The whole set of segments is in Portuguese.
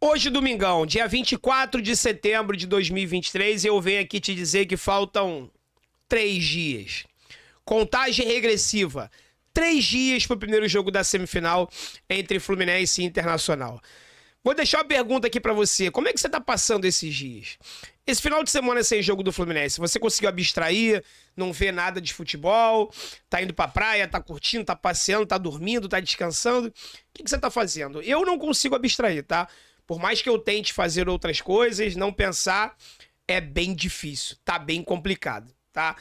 Hoje, domingão, dia 24 de setembro de 2023, eu venho aqui te dizer que faltam três dias. Contagem regressiva. Três dias para o primeiro jogo da semifinal entre Fluminense e Internacional. Vou deixar uma pergunta aqui para você. Como é que você tá passando esses dias? Esse final de semana sem jogo do Fluminense, você conseguiu abstrair, não vê nada de futebol, tá indo pra praia, tá curtindo, tá passeando, tá dormindo, tá descansando? O que, que você tá fazendo? Eu não consigo abstrair, tá? Por mais que eu tente fazer outras coisas, não pensar é bem difícil, tá bem complicado, tá?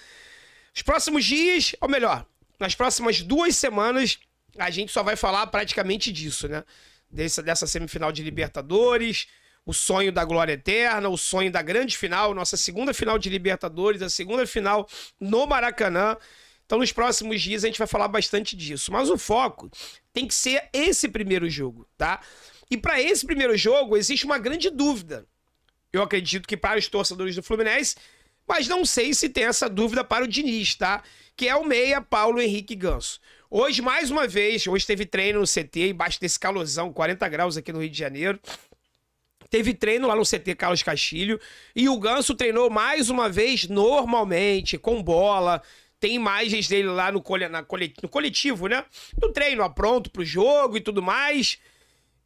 Os próximos dias, ou melhor, nas próximas duas semanas, a gente só vai falar praticamente disso, né? Dessa, dessa semifinal de Libertadores, o sonho da glória eterna, o sonho da grande final, nossa segunda final de Libertadores, a segunda final no Maracanã. Então, nos próximos dias, a gente vai falar bastante disso. Mas o foco tem que ser esse primeiro jogo, tá? E para esse primeiro jogo, existe uma grande dúvida. Eu acredito que para os torcedores do Fluminense, mas não sei se tem essa dúvida para o Diniz, tá? Que é o meia Paulo Henrique Ganso. Hoje, mais uma vez, hoje teve treino no CT, embaixo desse calosão, 40 graus aqui no Rio de Janeiro. Teve treino lá no CT Carlos Castilho. E o Ganso treinou mais uma vez normalmente, com bola. Tem imagens dele lá no, colet no coletivo, né? No treino, pronto pro jogo e tudo mais.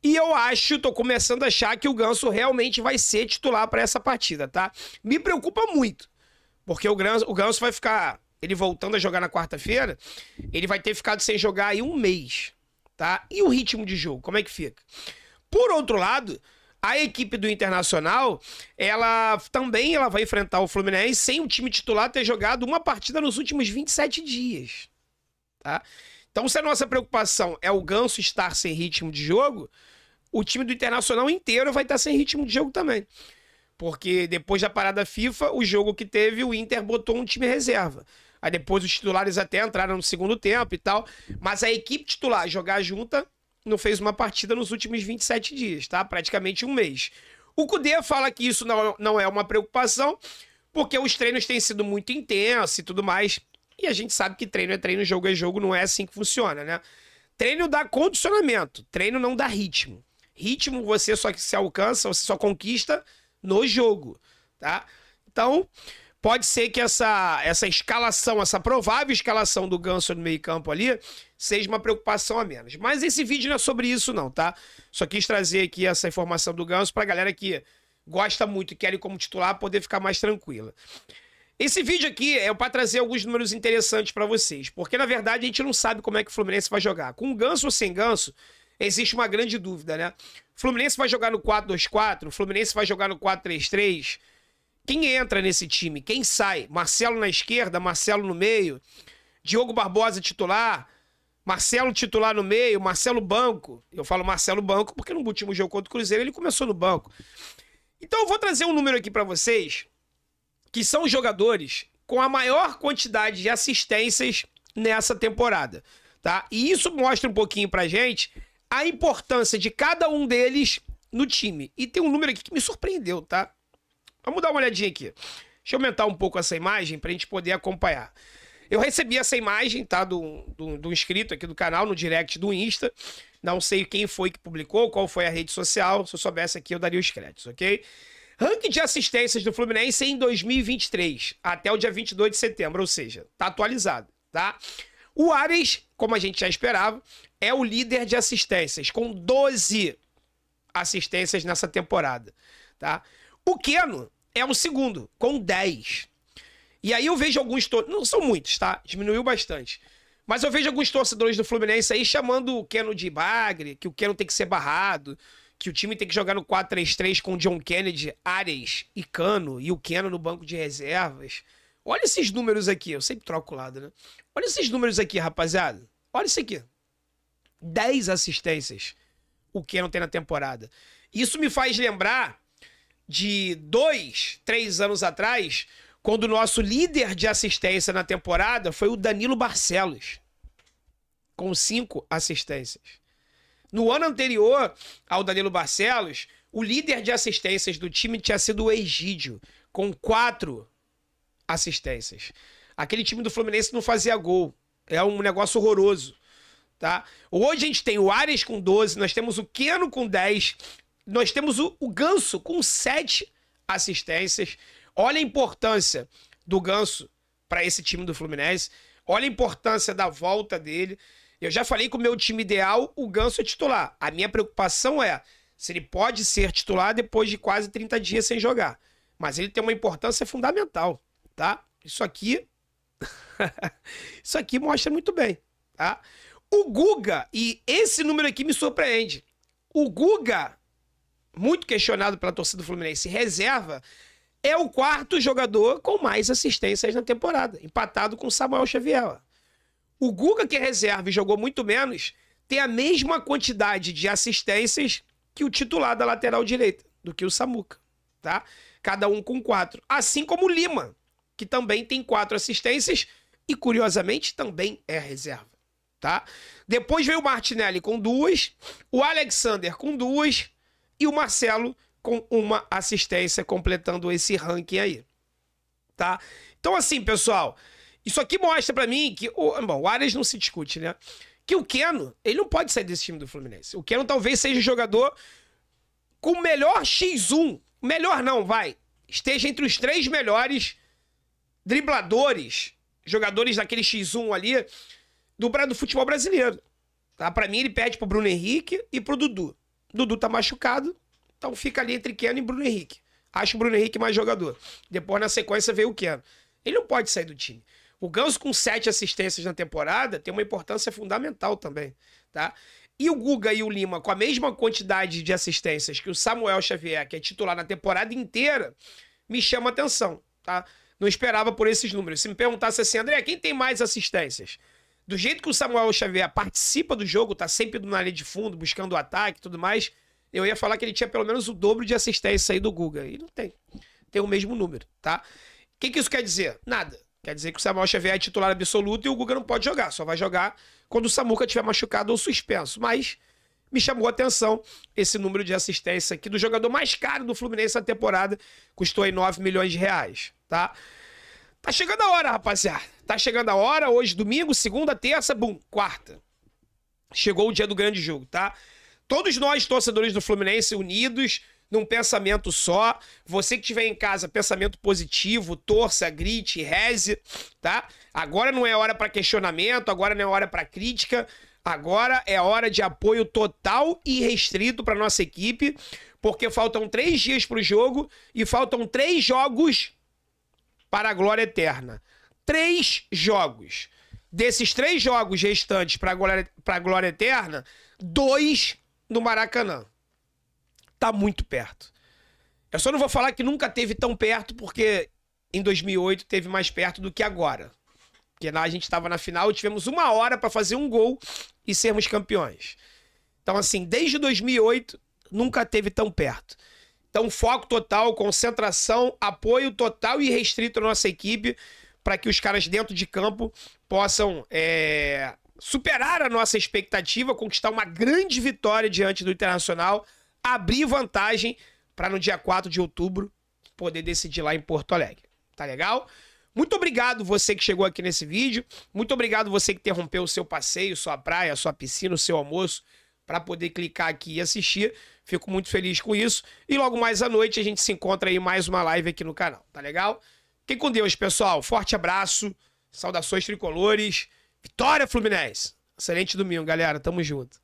E eu acho, tô começando a achar que o Ganso realmente vai ser titular para essa partida, tá? Me preocupa muito, porque o Ganso, o Ganso vai ficar, ele voltando a jogar na quarta-feira, ele vai ter ficado sem jogar aí um mês, tá? E o ritmo de jogo, como é que fica? Por outro lado, a equipe do Internacional, ela também ela vai enfrentar o Fluminense sem o time titular ter jogado uma partida nos últimos 27 dias, tá? Então, se a nossa preocupação é o Ganso estar sem ritmo de jogo, o time do Internacional inteiro vai estar sem ritmo de jogo também. Porque depois da parada FIFA, o jogo que teve, o Inter botou um time reserva. Aí depois os titulares até entraram no segundo tempo e tal. Mas a equipe titular jogar junta não fez uma partida nos últimos 27 dias, tá? Praticamente um mês. O Cudê fala que isso não, não é uma preocupação, porque os treinos têm sido muito intensos e tudo mais. E a gente sabe que treino é treino, jogo é jogo, não é assim que funciona, né? Treino dá condicionamento, treino não dá ritmo. Ritmo você só que se alcança, você só conquista no jogo, tá? Então, pode ser que essa, essa escalação, essa provável escalação do Ganso no meio-campo ali, seja uma preocupação a menos. Mas esse vídeo não é sobre isso, não, tá? Só quis trazer aqui essa informação do Ganso pra galera que gosta muito e quer ele como titular poder ficar mais tranquila. Esse vídeo aqui é para trazer alguns números interessantes para vocês, porque na verdade a gente não sabe como é que o Fluminense vai jogar. Com ganso ou sem ganso, existe uma grande dúvida, né? Fluminense vai jogar no 4-2-4, Fluminense vai jogar no 4-3-3. Quem entra nesse time? Quem sai? Marcelo na esquerda, Marcelo no meio, Diogo Barbosa titular, Marcelo titular no meio, Marcelo banco. Eu falo Marcelo banco porque no último jogo contra o Cruzeiro ele começou no banco. Então eu vou trazer um número aqui para vocês que são os jogadores com a maior quantidade de assistências nessa temporada, tá? E isso mostra um pouquinho pra gente a importância de cada um deles no time. E tem um número aqui que me surpreendeu, tá? Vamos dar uma olhadinha aqui. Deixa eu aumentar um pouco essa imagem pra gente poder acompanhar. Eu recebi essa imagem, tá? Do, do, do inscrito aqui do canal, no direct do Insta. Não sei quem foi que publicou, qual foi a rede social. Se eu soubesse aqui, eu daria os créditos, ok? Ranking de assistências do Fluminense em 2023, até o dia 22 de setembro, ou seja, tá atualizado, tá? O Ares, como a gente já esperava, é o líder de assistências, com 12 assistências nessa temporada, tá? O Keno é o segundo, com 10. E aí eu vejo alguns... To... Não são muitos, tá? Diminuiu bastante. Mas eu vejo alguns torcedores do Fluminense aí chamando o Keno de bagre, que o Keno tem que ser barrado, que o time tem que jogar no 4-3-3 com John Kennedy, Ares e Cano, e o Keno no banco de reservas. Olha esses números aqui, eu sempre troco o lado, né? Olha esses números aqui, rapaziada. Olha isso aqui. 10 assistências o Keno tem na temporada. Isso me faz lembrar de dois, três anos atrás, quando o nosso líder de assistência na temporada foi o Danilo Barcelos, com cinco assistências. No ano anterior ao Danilo Barcelos, o líder de assistências do time tinha sido o Egídio, com quatro assistências. Aquele time do Fluminense não fazia gol. É um negócio horroroso. Tá? Hoje a gente tem o Ares com 12, nós temos o Keno com 10, nós temos o, o Ganso com 7 assistências. Olha a importância do Ganso para esse time do Fluminense. Olha a importância da volta dele. Eu já falei que o meu time ideal, o Ganso é titular. A minha preocupação é se ele pode ser titular depois de quase 30 dias sem jogar. Mas ele tem uma importância fundamental, tá? Isso aqui. Isso aqui mostra muito bem, tá? O Guga, e esse número aqui me surpreende. O Guga, muito questionado pela torcida do Fluminense, reserva, é o quarto jogador com mais assistências na temporada, empatado com Samuel Xavier. O Guga, que é reserva e jogou muito menos, tem a mesma quantidade de assistências que o titular da lateral direita, do que o Samuca, tá? Cada um com quatro. Assim como o Lima, que também tem quatro assistências e, curiosamente, também é reserva, tá? Depois veio o Martinelli com duas, o Alexander com duas e o Marcelo com uma assistência, completando esse ranking aí, tá? Então, assim, pessoal, isso aqui mostra para mim que. O, bom, o Arias não se discute, né? Que o Keno, ele não pode sair desse time do Fluminense. O Keno talvez seja o jogador com o melhor X1. Melhor não, vai. Esteja entre os três melhores dribladores, jogadores daquele X1 ali, do, do futebol brasileiro. Tá? Pra mim, ele pede pro Bruno Henrique e pro Dudu. Dudu tá machucado, então fica ali entre Keno e Bruno Henrique. Acho o Bruno Henrique mais jogador. Depois, na sequência, veio o Keno. Ele não pode sair do time. O Ganso com sete assistências na temporada tem uma importância fundamental também, tá? E o Guga e o Lima, com a mesma quantidade de assistências que o Samuel Xavier, que é titular na temporada inteira, me chama atenção, tá? Não esperava por esses números. Se me perguntasse assim, André, quem tem mais assistências? Do jeito que o Samuel Xavier participa do jogo, tá sempre na linha de fundo, buscando o ataque e tudo mais, eu ia falar que ele tinha pelo menos o dobro de assistência aí do Guga. E não tem. Tem o mesmo número, tá? O que, que isso quer dizer? Nada. Quer dizer que o Samuel Xavier é titular absoluto e o Guga não pode jogar, só vai jogar quando o Samuca tiver machucado ou suspenso. Mas me chamou a atenção esse número de assistência aqui do jogador mais caro do Fluminense na temporada, custou aí 9 milhões de reais, tá? Tá chegando a hora, rapaziada. Tá chegando a hora, hoje domingo, segunda, terça, bum, quarta. Chegou o dia do grande jogo, tá? Todos nós, torcedores do Fluminense, unidos, num pensamento só. Você que estiver em casa, pensamento positivo, torça, grite, reze, tá? Agora não é hora para questionamento, agora não é hora para crítica. Agora é hora de apoio total e restrito para nossa equipe, porque faltam três dias para o jogo e faltam três jogos para a glória eterna. Três jogos. Desses três jogos restantes para a glória, pra glória eterna, dois no Maracanã tá muito perto. Eu só não vou falar que nunca teve tão perto, porque em 2008 teve mais perto do que agora. Porque lá a gente estava na final e tivemos uma hora para fazer um gol e sermos campeões. Então, assim, desde 2008 nunca teve tão perto. Então, foco total, concentração, apoio total e restrito à nossa equipe para que os caras dentro de campo possam é, superar a nossa expectativa, conquistar uma grande vitória diante do Internacional abrir vantagem para no dia 4 de outubro poder decidir lá em Porto Alegre. Tá legal? Muito obrigado você que chegou aqui nesse vídeo. Muito obrigado você que interrompeu o seu passeio, sua praia, sua piscina, o seu almoço para poder clicar aqui e assistir. Fico muito feliz com isso. E logo mais à noite a gente se encontra aí mais uma live aqui no canal, tá legal? Fiquem com Deus, pessoal. Forte abraço. Saudações tricolores. Vitória Fluminense. Excelente domingo, galera. Tamo junto.